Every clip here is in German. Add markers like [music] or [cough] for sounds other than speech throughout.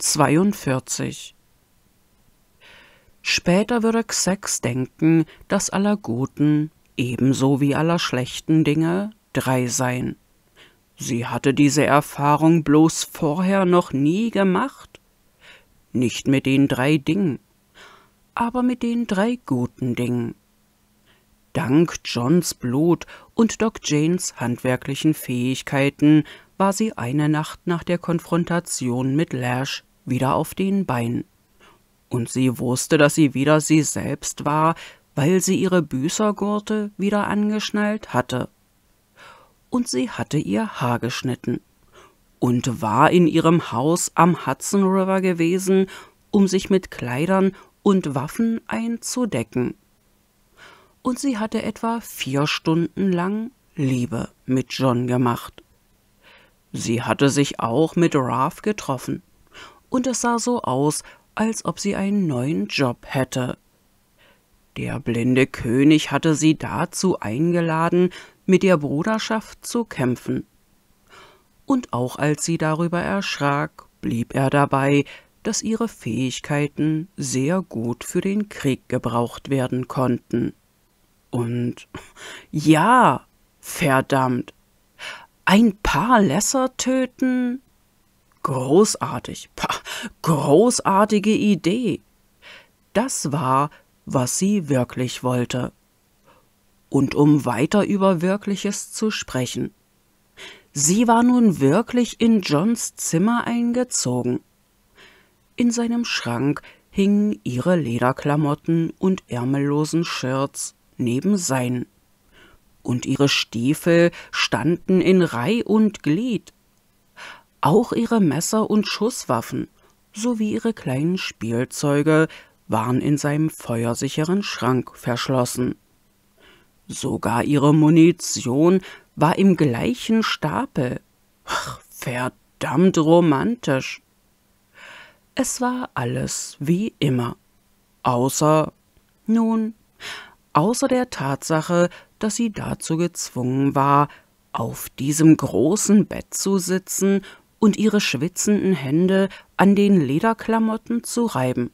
42. Später würde Xex denken, dass aller guten, ebenso wie aller schlechten Dinge, drei seien. Sie hatte diese Erfahrung bloß vorher noch nie gemacht. Nicht mit den drei Dingen, aber mit den drei guten Dingen. Dank Johns Blut und Doc Janes handwerklichen Fähigkeiten war sie eine Nacht nach der Konfrontation mit Lash wieder auf den Beinen. Und sie wusste, dass sie wieder sie selbst war, weil sie ihre Büßergurte wieder angeschnallt hatte. Und sie hatte ihr Haar geschnitten und war in ihrem Haus am Hudson River gewesen, um sich mit Kleidern und Waffen einzudecken. Und sie hatte etwa vier Stunden lang Liebe mit John gemacht. Sie hatte sich auch mit Ralph getroffen und es sah so aus, als ob sie einen neuen Job hätte. Der blinde König hatte sie dazu eingeladen, mit der Bruderschaft zu kämpfen. Und auch als sie darüber erschrak, blieb er dabei, dass ihre Fähigkeiten sehr gut für den Krieg gebraucht werden konnten. Und ja, verdammt, ein paar Lässer töten? Großartig. Pah, großartige Idee. Das war, was sie wirklich wollte. Und um weiter über Wirkliches zu sprechen. Sie war nun wirklich in Johns Zimmer eingezogen. In seinem Schrank hingen ihre Lederklamotten und ärmellosen Shirts neben seinen. Und ihre Stiefel standen in Reih und Glied auch ihre Messer und Schusswaffen sowie ihre kleinen Spielzeuge waren in seinem feuersicheren Schrank verschlossen. Sogar ihre Munition war im gleichen Stapel. Ach, verdammt romantisch. Es war alles wie immer. Außer, nun, außer der Tatsache, dass sie dazu gezwungen war, auf diesem großen Bett zu sitzen und ihre schwitzenden Hände an den Lederklamotten zu reiben.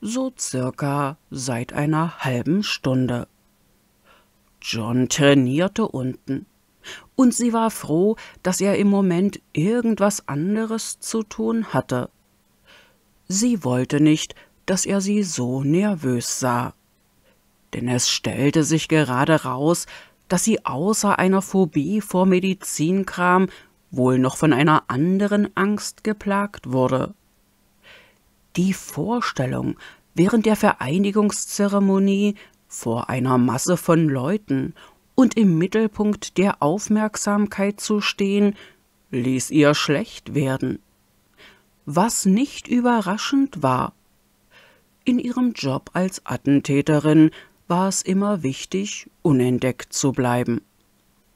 So circa seit einer halben Stunde. John trainierte unten. Und sie war froh, dass er im Moment irgendwas anderes zu tun hatte. Sie wollte nicht, dass er sie so nervös sah. Denn es stellte sich gerade raus, dass sie außer einer Phobie vor Medizinkram wohl noch von einer anderen Angst geplagt wurde. Die Vorstellung, während der Vereinigungszeremonie vor einer Masse von Leuten und im Mittelpunkt der Aufmerksamkeit zu stehen, ließ ihr schlecht werden. Was nicht überraschend war. In ihrem Job als Attentäterin war es immer wichtig, unentdeckt zu bleiben.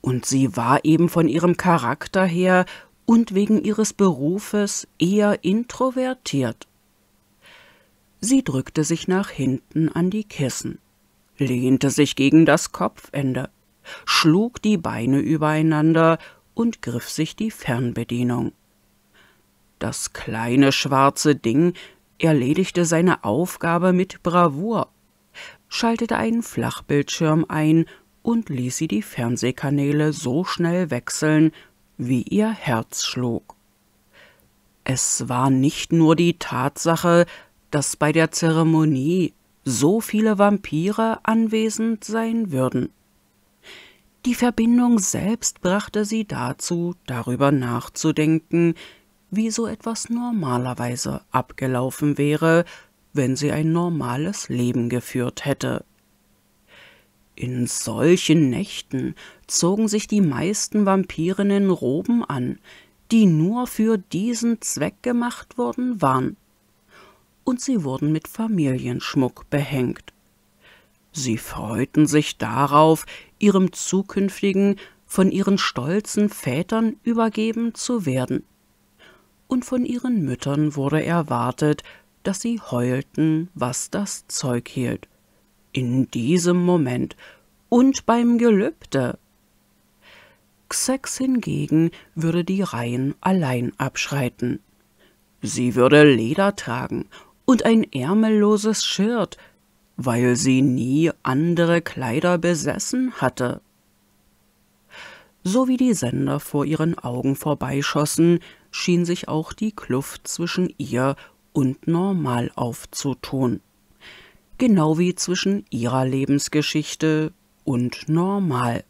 Und sie war eben von ihrem Charakter her und wegen ihres Berufes eher introvertiert. Sie drückte sich nach hinten an die Kissen, lehnte sich gegen das Kopfende, schlug die Beine übereinander und griff sich die Fernbedienung. Das kleine schwarze Ding erledigte seine Aufgabe mit Bravour, schaltete einen Flachbildschirm ein und ließ sie die Fernsehkanäle so schnell wechseln, wie ihr Herz schlug. Es war nicht nur die Tatsache, dass bei der Zeremonie so viele Vampire anwesend sein würden. Die Verbindung selbst brachte sie dazu, darüber nachzudenken, wie so etwas normalerweise abgelaufen wäre, wenn sie ein normales Leben geführt hätte. In solchen Nächten zogen sich die meisten Vampirinnen Roben an, die nur für diesen Zweck gemacht worden waren. Und sie wurden mit Familienschmuck behängt. Sie freuten sich darauf, ihrem zukünftigen, von ihren stolzen Vätern übergeben zu werden. Und von ihren Müttern wurde erwartet, dass sie heulten, was das Zeug hielt in diesem Moment und beim Gelübde. Xex hingegen würde die Reihen allein abschreiten. Sie würde Leder tragen und ein ärmelloses Shirt, weil sie nie andere Kleider besessen hatte. So wie die Sender vor ihren Augen vorbeischossen, schien sich auch die Kluft zwischen ihr und Normal aufzutun genau wie zwischen ihrer Lebensgeschichte und normal.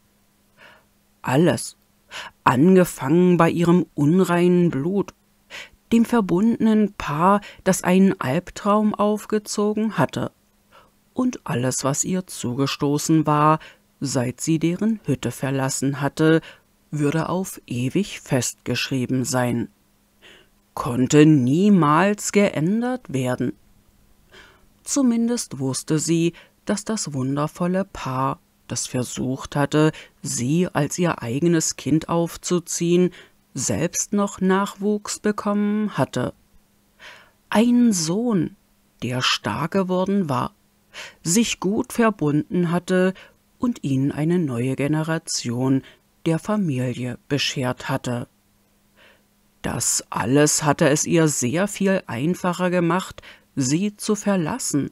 Alles, angefangen bei ihrem unreinen Blut, dem verbundenen Paar, das einen Albtraum aufgezogen hatte, und alles, was ihr zugestoßen war, seit sie deren Hütte verlassen hatte, würde auf ewig festgeschrieben sein, konnte niemals geändert werden. Zumindest wusste sie, dass das wundervolle Paar, das versucht hatte, sie als ihr eigenes Kind aufzuziehen, selbst noch Nachwuchs bekommen hatte. Ein Sohn, der stark geworden war, sich gut verbunden hatte und ihnen eine neue Generation der Familie beschert hatte. Das alles hatte es ihr sehr viel einfacher gemacht, sie zu verlassen.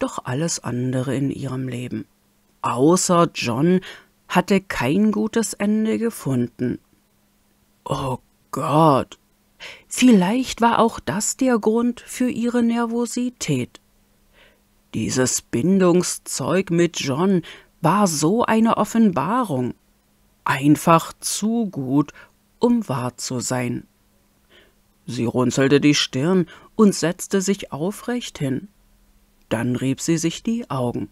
Doch alles andere in ihrem Leben, außer John, hatte kein gutes Ende gefunden. Oh Gott. Vielleicht war auch das der Grund für ihre Nervosität. Dieses Bindungszeug mit John war so eine Offenbarung, einfach zu gut, um wahr zu sein. Sie runzelte die Stirn und setzte sich aufrecht hin. Dann rieb sie sich die Augen.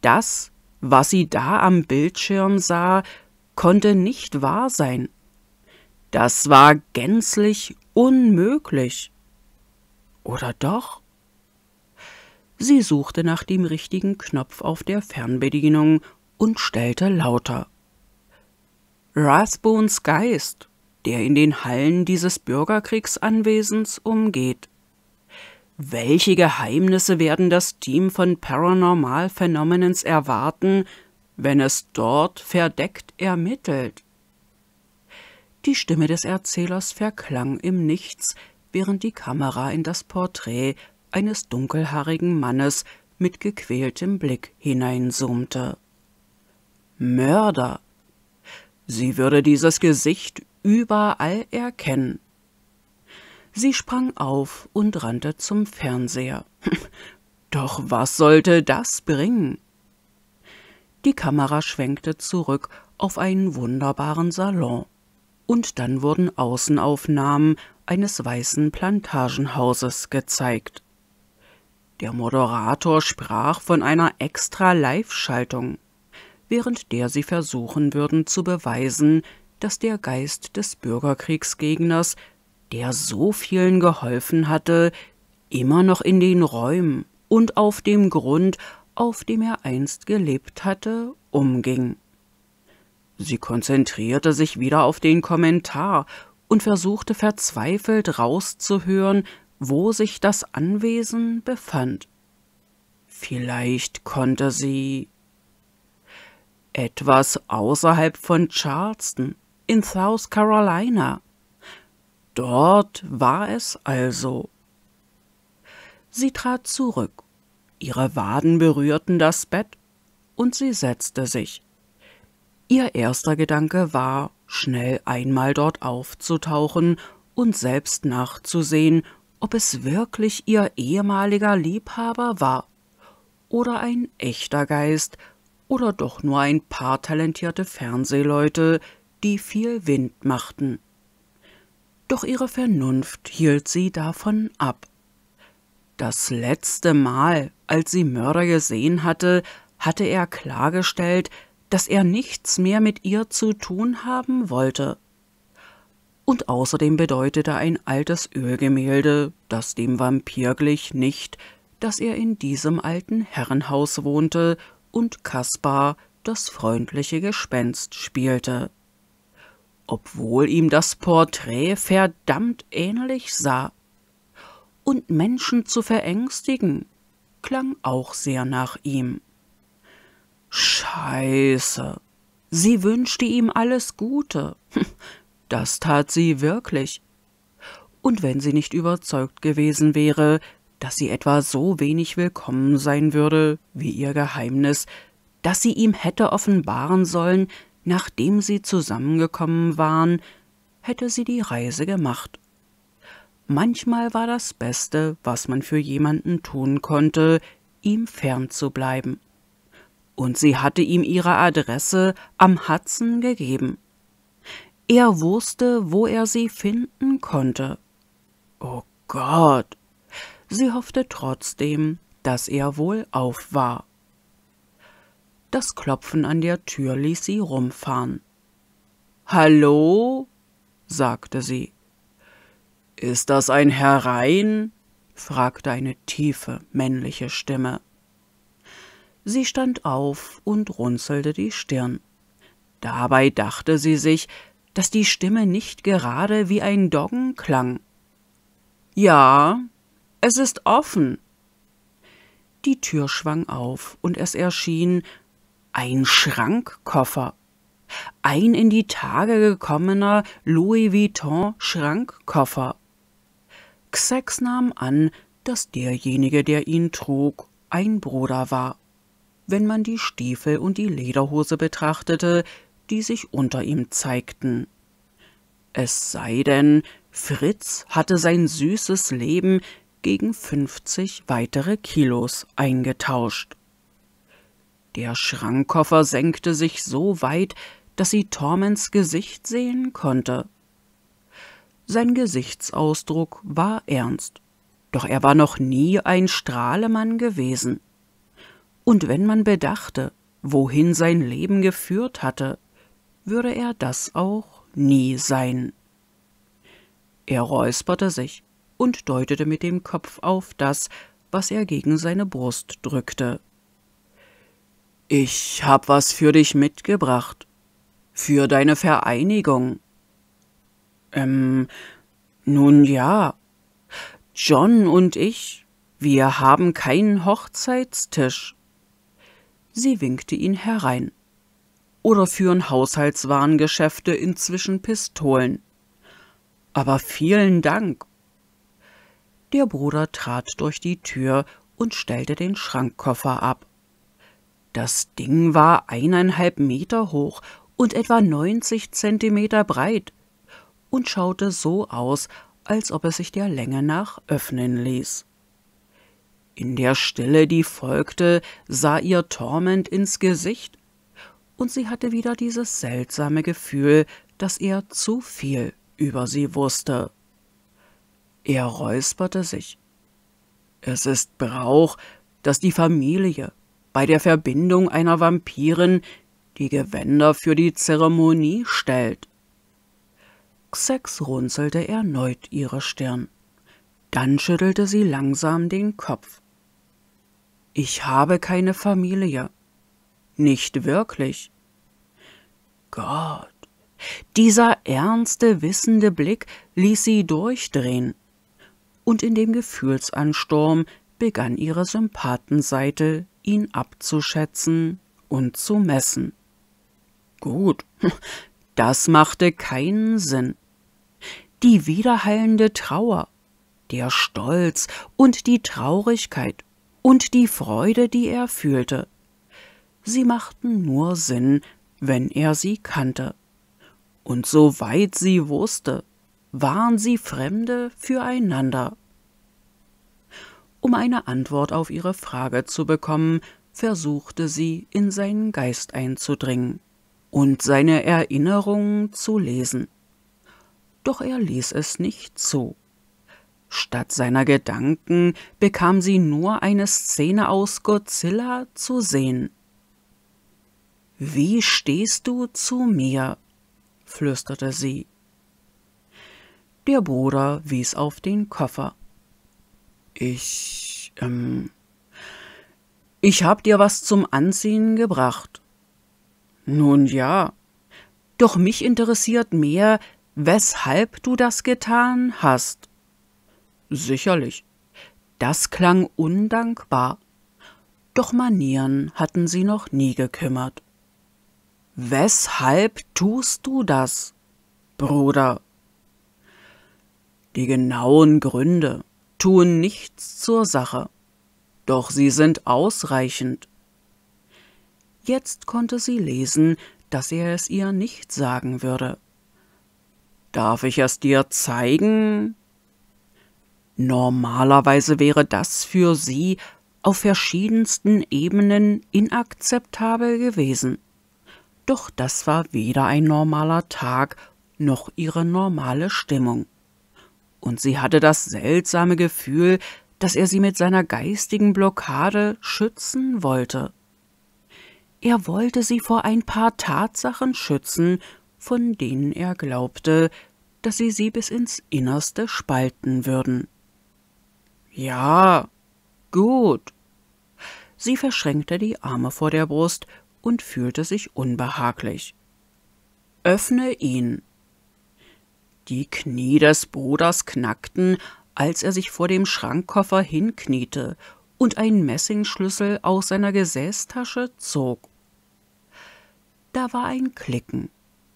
Das, was sie da am Bildschirm sah, konnte nicht wahr sein. Das war gänzlich unmöglich. Oder doch? Sie suchte nach dem richtigen Knopf auf der Fernbedienung und stellte lauter. Rathbones Geist der in den Hallen dieses Bürgerkriegsanwesens umgeht. Welche Geheimnisse werden das Team von Paranormal Phenomenons erwarten, wenn es dort verdeckt ermittelt? Die Stimme des Erzählers verklang im Nichts, während die Kamera in das Porträt eines dunkelhaarigen Mannes mit gequältem Blick hineinzoomte. Mörder. Sie würde dieses Gesicht überall erkennen. Sie sprang auf und rannte zum Fernseher. [laughs] Doch was sollte das bringen? Die Kamera schwenkte zurück auf einen wunderbaren Salon. Und dann wurden Außenaufnahmen eines weißen Plantagenhauses gezeigt. Der Moderator sprach von einer extra Live-Schaltung, während der sie versuchen würden zu beweisen, dass der Geist des Bürgerkriegsgegners, der so vielen geholfen hatte, immer noch in den Räumen und auf dem Grund, auf dem er einst gelebt hatte, umging. Sie konzentrierte sich wieder auf den Kommentar und versuchte verzweifelt rauszuhören, wo sich das Anwesen befand. Vielleicht konnte sie etwas außerhalb von Charleston, in South Carolina. Dort war es also. Sie trat zurück, ihre Waden berührten das Bett und sie setzte sich. Ihr erster Gedanke war, schnell einmal dort aufzutauchen und selbst nachzusehen, ob es wirklich ihr ehemaliger Liebhaber war oder ein echter Geist oder doch nur ein paar talentierte Fernsehleute, die viel Wind machten. Doch ihre Vernunft hielt sie davon ab. Das letzte Mal, als sie Mörder gesehen hatte, hatte er klargestellt, dass er nichts mehr mit ihr zu tun haben wollte. Und außerdem bedeutete ein altes Ölgemälde, das dem Vampir glich, nicht, dass er in diesem alten Herrenhaus wohnte und Kaspar das freundliche Gespenst spielte obwohl ihm das Porträt verdammt ähnlich sah. Und Menschen zu verängstigen, klang auch sehr nach ihm. Scheiße. Sie wünschte ihm alles Gute. [laughs] Das tat sie wirklich. Und wenn sie nicht überzeugt gewesen wäre, dass sie etwa so wenig willkommen sein würde wie ihr Geheimnis, dass sie ihm hätte offenbaren sollen, Nachdem sie zusammengekommen waren, hätte sie die Reise gemacht. Manchmal war das Beste, was man für jemanden tun konnte, ihm fern zu bleiben. Und sie hatte ihm ihre Adresse am Hudson gegeben. Er wusste, wo er sie finden konnte. Oh Gott! Sie hoffte trotzdem, dass er wohl auf war. Das Klopfen an der Tür ließ sie rumfahren. Hallo? sagte sie. Ist das ein Herein? fragte eine tiefe männliche Stimme. Sie stand auf und runzelte die Stirn. Dabei dachte sie sich, dass die Stimme nicht gerade wie ein Doggen klang. Ja, es ist offen. Die Tür schwang auf, und es erschien ein Schrankkoffer. Ein in die Tage gekommener Louis Vuitton Schrankkoffer. Xex nahm an, dass derjenige, der ihn trug, ein Bruder war, wenn man die Stiefel und die Lederhose betrachtete, die sich unter ihm zeigten. Es sei denn, Fritz hatte sein süßes Leben gegen fünfzig weitere Kilos eingetauscht. Der Schrankkoffer senkte sich so weit, dass sie Tormens Gesicht sehen konnte. Sein Gesichtsausdruck war ernst, doch er war noch nie ein Strahlemann gewesen. Und wenn man bedachte, wohin sein Leben geführt hatte, würde er das auch nie sein. Er räusperte sich und deutete mit dem Kopf auf das, was er gegen seine Brust drückte. Ich hab was für dich mitgebracht. Für deine Vereinigung. Ähm, nun ja. John und ich, wir haben keinen Hochzeitstisch. Sie winkte ihn herein. Oder führen Haushaltswarengeschäfte inzwischen Pistolen. Aber vielen Dank. Der Bruder trat durch die Tür und stellte den Schrankkoffer ab. Das Ding war eineinhalb Meter hoch und etwa 90 Zentimeter breit und schaute so aus, als ob es sich der Länge nach öffnen ließ. In der Stille, die folgte, sah ihr Torment ins Gesicht, und sie hatte wieder dieses seltsame Gefühl, dass er zu viel über sie wusste. Er räusperte sich. Es ist Brauch, dass die Familie bei der Verbindung einer Vampirin die Gewänder für die Zeremonie stellt. Xex runzelte erneut ihre Stirn. Dann schüttelte sie langsam den Kopf. Ich habe keine Familie. Nicht wirklich. Gott. Dieser ernste, wissende Blick ließ sie durchdrehen. Und in dem Gefühlsansturm begann ihre Sympathenseite ihn abzuschätzen und zu messen. Gut, [laughs] das machte keinen Sinn. Die widerhallende Trauer, der Stolz und die Traurigkeit und die Freude, die er fühlte, sie machten nur Sinn, wenn er sie kannte. Und soweit sie wusste, waren sie Fremde füreinander um eine Antwort auf ihre Frage zu bekommen, versuchte sie, in seinen Geist einzudringen und seine Erinnerungen zu lesen. Doch er ließ es nicht zu. Statt seiner Gedanken bekam sie nur eine Szene aus Godzilla zu sehen. Wie stehst du zu mir? flüsterte sie. Der Bruder wies auf den Koffer. Ich, ähm, ich hab dir was zum Anziehen gebracht. Nun ja, doch mich interessiert mehr, weshalb du das getan hast. Sicherlich, das klang undankbar, doch Manieren hatten sie noch nie gekümmert. Weshalb tust du das, Bruder? Die genauen Gründe tun nichts zur Sache, doch sie sind ausreichend. Jetzt konnte sie lesen, dass er es ihr nicht sagen würde. Darf ich es dir zeigen? Normalerweise wäre das für sie auf verschiedensten Ebenen inakzeptabel gewesen. Doch das war weder ein normaler Tag noch ihre normale Stimmung und sie hatte das seltsame Gefühl, dass er sie mit seiner geistigen Blockade schützen wollte. Er wollte sie vor ein paar Tatsachen schützen, von denen er glaubte, dass sie sie bis ins Innerste spalten würden. Ja, gut. Sie verschränkte die Arme vor der Brust und fühlte sich unbehaglich. Öffne ihn, die Knie des Bruders knackten, als er sich vor dem Schrankkoffer hinkniete und einen Messingschlüssel aus seiner Gesäßtasche zog. Da war ein Klicken,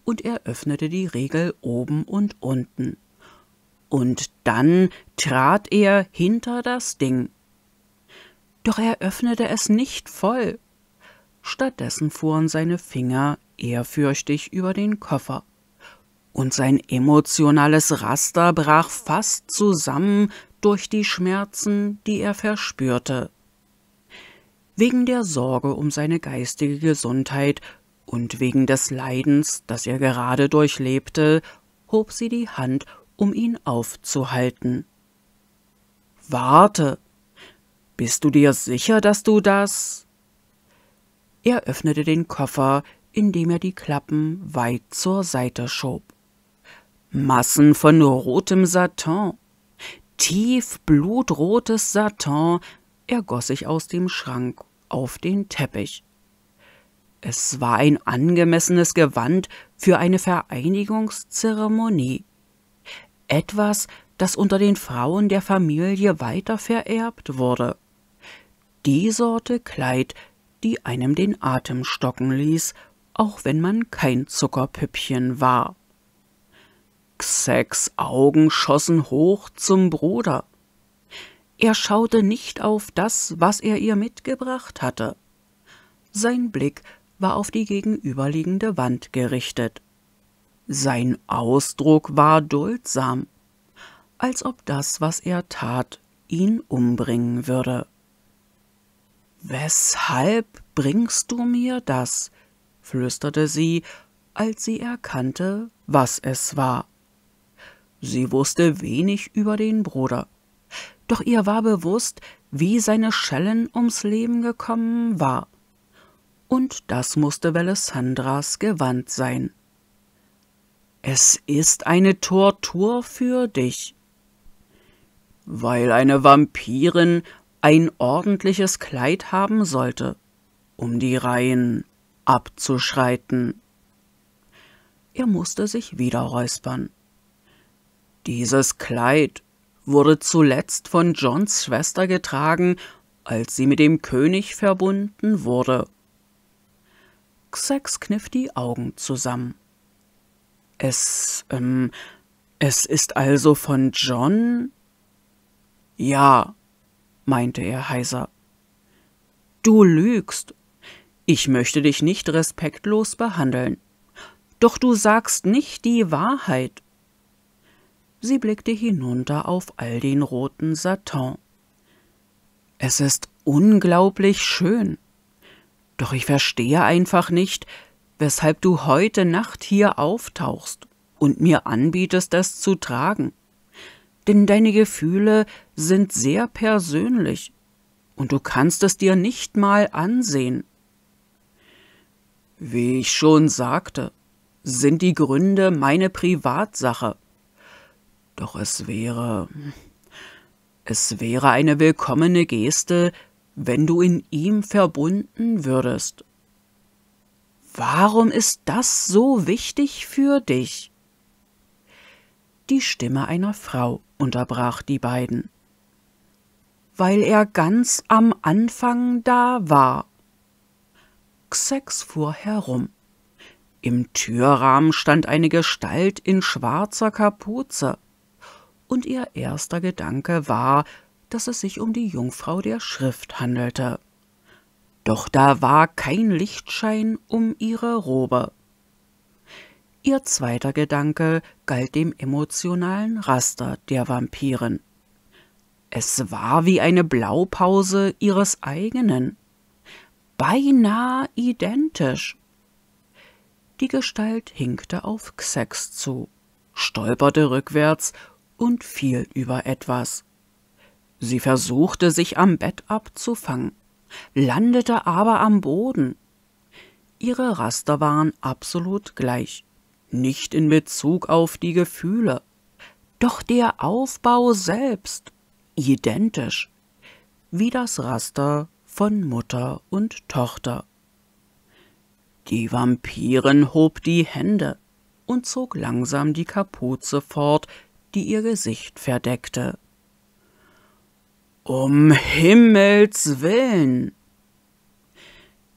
und er öffnete die Regel oben und unten. Und dann trat er hinter das Ding. Doch er öffnete es nicht voll. Stattdessen fuhren seine Finger ehrfürchtig über den Koffer und sein emotionales Raster brach fast zusammen durch die Schmerzen, die er verspürte. Wegen der Sorge um seine geistige Gesundheit und wegen des Leidens, das er gerade durchlebte, hob sie die Hand, um ihn aufzuhalten. Warte. Bist du dir sicher, dass du das? Er öffnete den Koffer, indem er die Klappen weit zur Seite schob. Massen von rotem Satin, tief blutrotes Satin ergoss sich aus dem Schrank auf den Teppich. Es war ein angemessenes Gewand für eine Vereinigungszeremonie. Etwas, das unter den Frauen der Familie weiter vererbt wurde. Die Sorte Kleid, die einem den Atem stocken ließ, auch wenn man kein Zuckerpüppchen war. Xeks Augen schossen hoch zum Bruder. Er schaute nicht auf das, was er ihr mitgebracht hatte. Sein Blick war auf die gegenüberliegende Wand gerichtet. Sein Ausdruck war duldsam, als ob das, was er tat, ihn umbringen würde. »Weshalb bringst du mir das?« flüsterte sie, als sie erkannte, was es war. Sie wusste wenig über den Bruder. Doch ihr war bewusst, wie seine Schellen ums Leben gekommen war. Und das musste Velesandras Gewand sein. Es ist eine Tortur für dich. Weil eine Vampirin ein ordentliches Kleid haben sollte, um die Reihen abzuschreiten. Er musste sich wieder räuspern. Dieses Kleid wurde zuletzt von Johns Schwester getragen, als sie mit dem König verbunden wurde. Xex kniff die Augen zusammen. Es, ähm, es ist also von John? Ja, meinte er heiser. Du lügst. Ich möchte dich nicht respektlos behandeln. Doch du sagst nicht die Wahrheit. Sie blickte hinunter auf all den roten Satin. Es ist unglaublich schön. Doch ich verstehe einfach nicht, weshalb du heute Nacht hier auftauchst und mir anbietest, das zu tragen. Denn deine Gefühle sind sehr persönlich und du kannst es dir nicht mal ansehen. Wie ich schon sagte, sind die Gründe meine Privatsache doch es wäre. Es wäre eine willkommene Geste, wenn du in ihm verbunden würdest. Warum ist das so wichtig für dich? Die Stimme einer Frau unterbrach die beiden. Weil er ganz am Anfang da war. Xex fuhr herum. Im Türrahmen stand eine Gestalt in schwarzer Kapuze und ihr erster Gedanke war, dass es sich um die Jungfrau der Schrift handelte. Doch da war kein Lichtschein um ihre Robe. Ihr zweiter Gedanke galt dem emotionalen Raster der Vampiren. Es war wie eine Blaupause ihres eigenen. Beinahe identisch. Die Gestalt hinkte auf Xex zu, stolperte rückwärts und fiel über etwas. Sie versuchte sich am Bett abzufangen, landete aber am Boden. Ihre Raster waren absolut gleich, nicht in Bezug auf die Gefühle, doch der Aufbau selbst identisch, wie das Raster von Mutter und Tochter. Die Vampirin hob die Hände und zog langsam die Kapuze fort, die ihr Gesicht verdeckte. Um Himmels willen!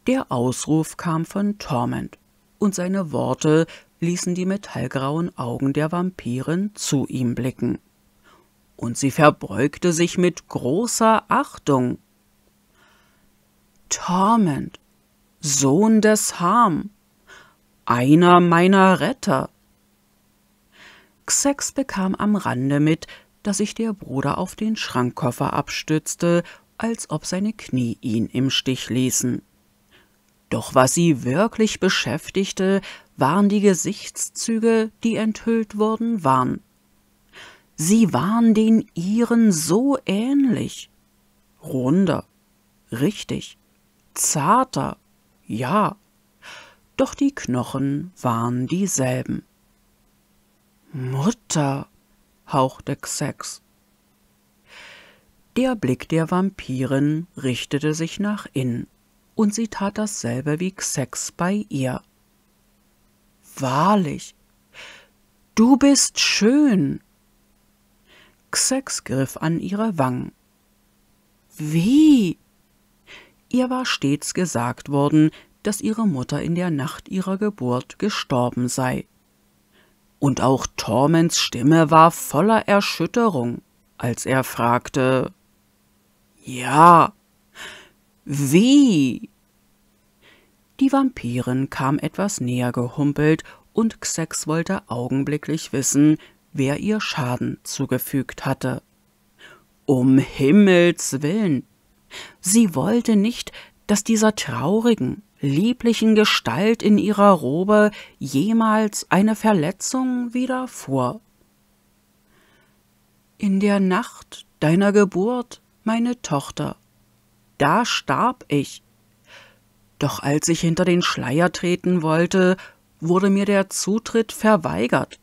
Der Ausruf kam von Torment, und seine Worte ließen die metallgrauen Augen der Vampirin zu ihm blicken. Und sie verbeugte sich mit großer Achtung. Torment, Sohn des Harm, einer meiner Retter. Xex bekam am Rande mit, dass sich der Bruder auf den Schrankkoffer abstützte, als ob seine Knie ihn im Stich ließen. Doch was sie wirklich beschäftigte, waren die Gesichtszüge, die enthüllt worden waren. Sie waren den ihren so ähnlich. Runder, richtig, zarter, ja, doch die Knochen waren dieselben. Mutter, hauchte Xex. Der Blick der Vampirin richtete sich nach innen, und sie tat dasselbe wie Xex bei ihr. Wahrlich, du bist schön. Xex griff an ihre Wangen. Wie? Ihr war stets gesagt worden, dass ihre Mutter in der Nacht ihrer Geburt gestorben sei und auch Tormens Stimme war voller Erschütterung, als er fragte Ja, wie? Die Vampirin kam etwas näher gehumpelt, und Xex wollte augenblicklich wissen, wer ihr Schaden zugefügt hatte. Um Himmels willen. Sie wollte nicht, dass dieser traurigen, lieblichen Gestalt in ihrer Robe jemals eine Verletzung widerfuhr. In der Nacht deiner Geburt, meine Tochter, da starb ich. Doch als ich hinter den Schleier treten wollte, wurde mir der Zutritt verweigert.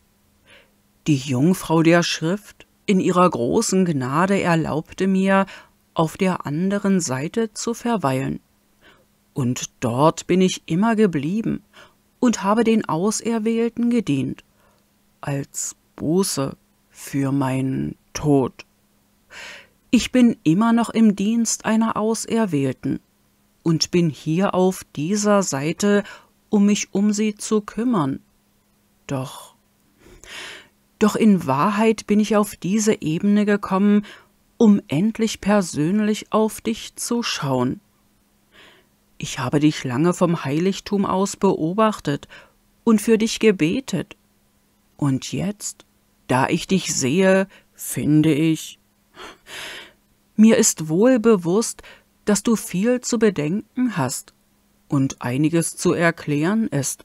Die Jungfrau der Schrift in ihrer großen Gnade erlaubte mir, auf der anderen Seite zu verweilen. Und dort bin ich immer geblieben und habe den Auserwählten gedient, als Buße für meinen Tod. Ich bin immer noch im Dienst einer Auserwählten und bin hier auf dieser Seite, um mich um sie zu kümmern. Doch, doch in Wahrheit bin ich auf diese Ebene gekommen, um endlich persönlich auf dich zu schauen ich habe dich lange vom Heiligtum aus beobachtet und für dich gebetet. Und jetzt, da ich dich sehe, finde ich. Mir ist wohl bewusst, dass du viel zu bedenken hast und einiges zu erklären ist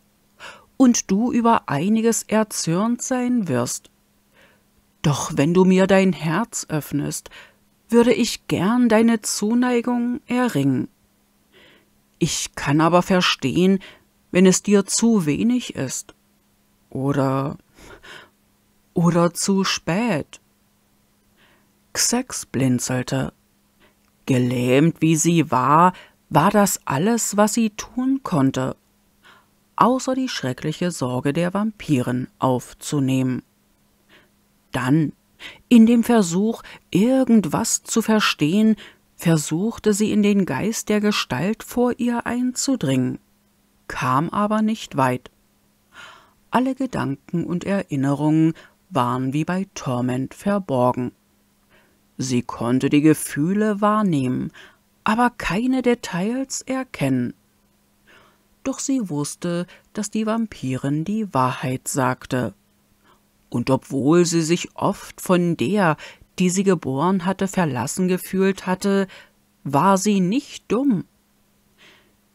und du über einiges erzürnt sein wirst. Doch wenn du mir dein Herz öffnest, würde ich gern deine Zuneigung erringen. Ich kann aber verstehen, wenn es dir zu wenig ist. Oder. oder zu spät. Xex blinzelte. Gelähmt wie sie war, war das alles, was sie tun konnte, außer die schreckliche Sorge der Vampiren aufzunehmen. Dann, in dem Versuch, irgendwas zu verstehen, versuchte sie in den Geist der Gestalt vor ihr einzudringen, kam aber nicht weit. Alle Gedanken und Erinnerungen waren wie bei Torment verborgen. Sie konnte die Gefühle wahrnehmen, aber keine Details erkennen. Doch sie wusste, dass die Vampirin die Wahrheit sagte. Und obwohl sie sich oft von der, die sie geboren hatte, verlassen gefühlt hatte, war sie nicht dumm.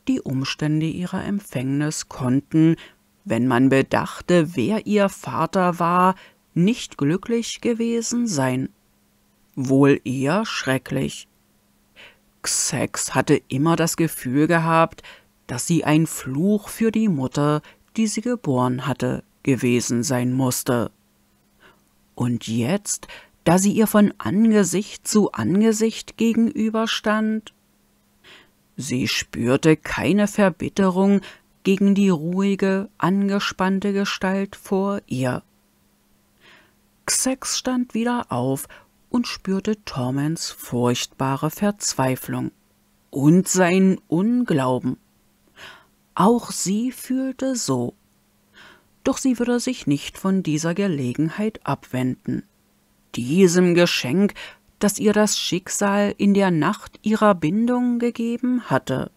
Die Umstände ihrer Empfängnis konnten, wenn man bedachte, wer ihr Vater war, nicht glücklich gewesen sein. Wohl eher schrecklich. Xex hatte immer das Gefühl gehabt, dass sie ein Fluch für die Mutter, die sie geboren hatte, gewesen sein musste. Und jetzt da sie ihr von Angesicht zu Angesicht gegenüberstand? Sie spürte keine Verbitterung gegen die ruhige, angespannte Gestalt vor ihr. Xex stand wieder auf und spürte Tormens furchtbare Verzweiflung und seinen Unglauben. Auch sie fühlte so. Doch sie würde sich nicht von dieser Gelegenheit abwenden diesem Geschenk, das ihr das Schicksal in der Nacht ihrer Bindung gegeben hatte.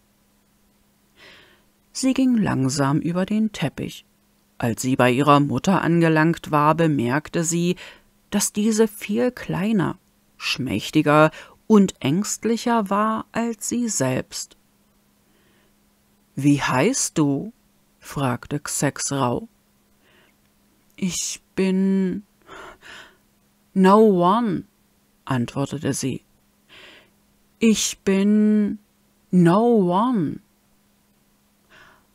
Sie ging langsam über den Teppich. Als sie bei ihrer Mutter angelangt war, bemerkte sie, dass diese viel kleiner, schmächtiger und ängstlicher war als sie selbst. Wie heißt du? fragte Xex rau. Ich bin No one, antwortete sie. Ich bin no one.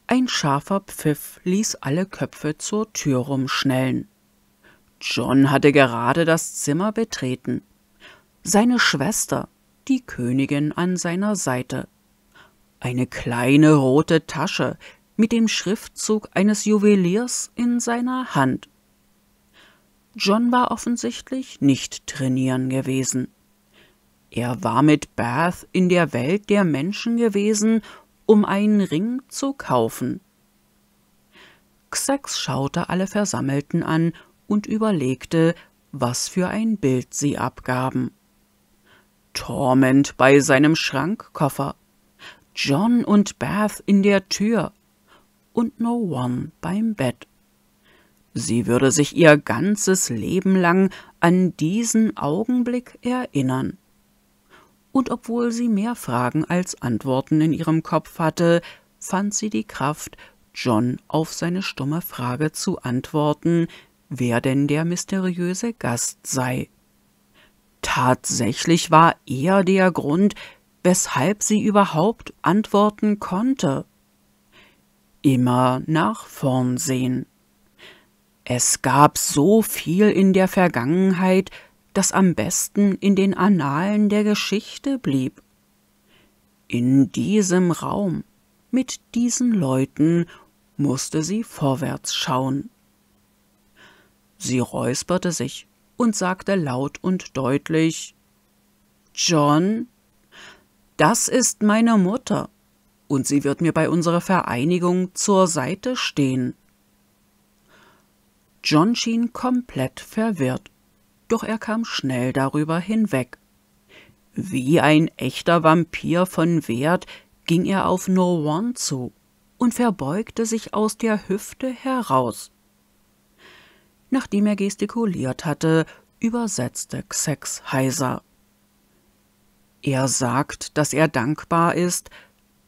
Ein scharfer Pfiff ließ alle Köpfe zur Tür rumschnellen. John hatte gerade das Zimmer betreten. Seine Schwester, die Königin an seiner Seite. Eine kleine rote Tasche mit dem Schriftzug eines Juweliers in seiner Hand. John war offensichtlich nicht trainieren gewesen. Er war mit Bath in der Welt der Menschen gewesen, um einen Ring zu kaufen. Xex schaute alle Versammelten an und überlegte, was für ein Bild sie abgaben. Torment bei seinem Schrankkoffer, John und Bath in der Tür und No One beim Bett. Sie würde sich ihr ganzes Leben lang an diesen Augenblick erinnern. Und obwohl sie mehr Fragen als Antworten in ihrem Kopf hatte, fand sie die Kraft, John auf seine stumme Frage zu antworten, wer denn der mysteriöse Gast sei. Tatsächlich war er der Grund, weshalb sie überhaupt antworten konnte. Immer nach vorn sehen. Es gab so viel in der Vergangenheit, das am besten in den Annalen der Geschichte blieb. In diesem Raum, mit diesen Leuten, musste sie vorwärts schauen. Sie räusperte sich und sagte laut und deutlich John, das ist meine Mutter, und sie wird mir bei unserer Vereinigung zur Seite stehen. John schien komplett verwirrt, doch er kam schnell darüber hinweg. Wie ein echter Vampir von Wert ging er auf No One zu und verbeugte sich aus der Hüfte heraus. Nachdem er gestikuliert hatte, übersetzte Xex heiser. Er sagt, dass er dankbar ist,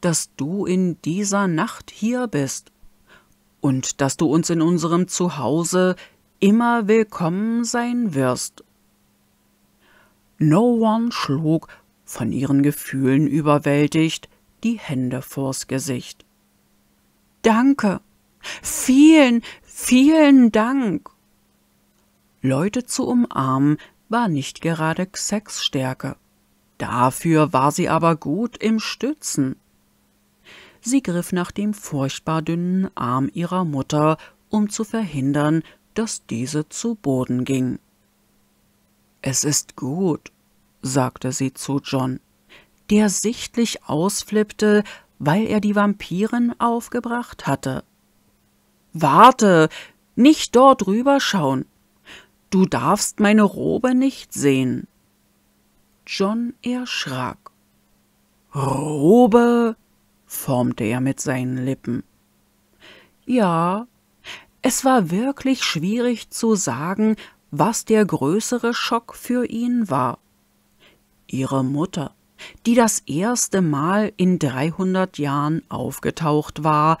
dass du in dieser Nacht hier bist und dass du uns in unserem Zuhause immer willkommen sein wirst. No One schlug, von ihren Gefühlen überwältigt, die Hände vors Gesicht. Danke, vielen, vielen Dank. Leute zu umarmen war nicht gerade Sexstärke. Dafür war sie aber gut im Stützen. Sie griff nach dem furchtbar dünnen Arm ihrer Mutter, um zu verhindern, dass diese zu Boden ging. Es ist gut, sagte sie zu John, der sichtlich ausflippte, weil er die Vampiren aufgebracht hatte. Warte, nicht dort rüberschauen. Du darfst meine Robe nicht sehen. John erschrak. Robe? formte er mit seinen Lippen. Ja, es war wirklich schwierig zu sagen, was der größere Schock für ihn war. Ihre Mutter, die das erste Mal in 300 Jahren aufgetaucht war,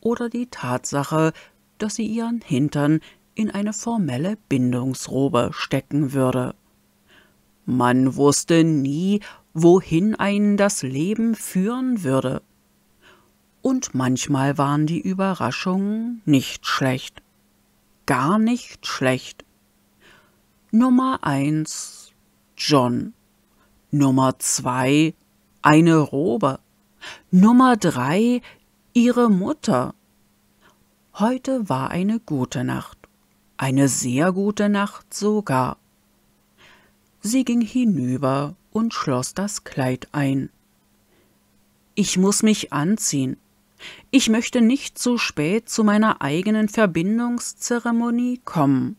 oder die Tatsache, dass sie ihren Hintern in eine formelle Bindungsrobe stecken würde. Man wusste nie, wohin ein das Leben führen würde und manchmal waren die Überraschungen nicht schlecht. Gar nicht schlecht. Nummer eins John. Nummer zwei eine Robe. Nummer drei ihre Mutter. Heute war eine gute Nacht, eine sehr gute Nacht sogar. Sie ging hinüber und schloss das Kleid ein. Ich muss mich anziehen. Ich möchte nicht zu spät zu meiner eigenen Verbindungszeremonie kommen.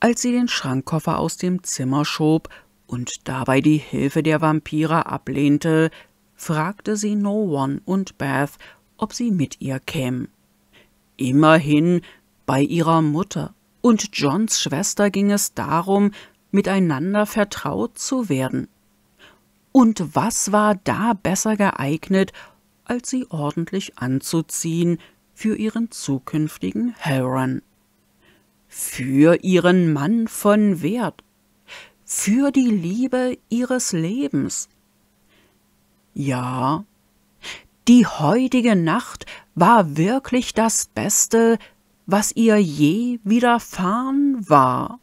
Als sie den Schrankkoffer aus dem Zimmer schob und dabei die Hilfe der Vampire ablehnte, fragte sie No One und Beth, ob sie mit ihr kämen. Immerhin bei ihrer Mutter und Johns Schwester ging es darum, miteinander vertraut zu werden. Und was war da besser geeignet, als sie ordentlich anzuziehen für ihren zukünftigen Heron. Für ihren Mann von Wert. Für die Liebe ihres Lebens. Ja, die heutige Nacht war wirklich das Beste, was ihr je widerfahren war.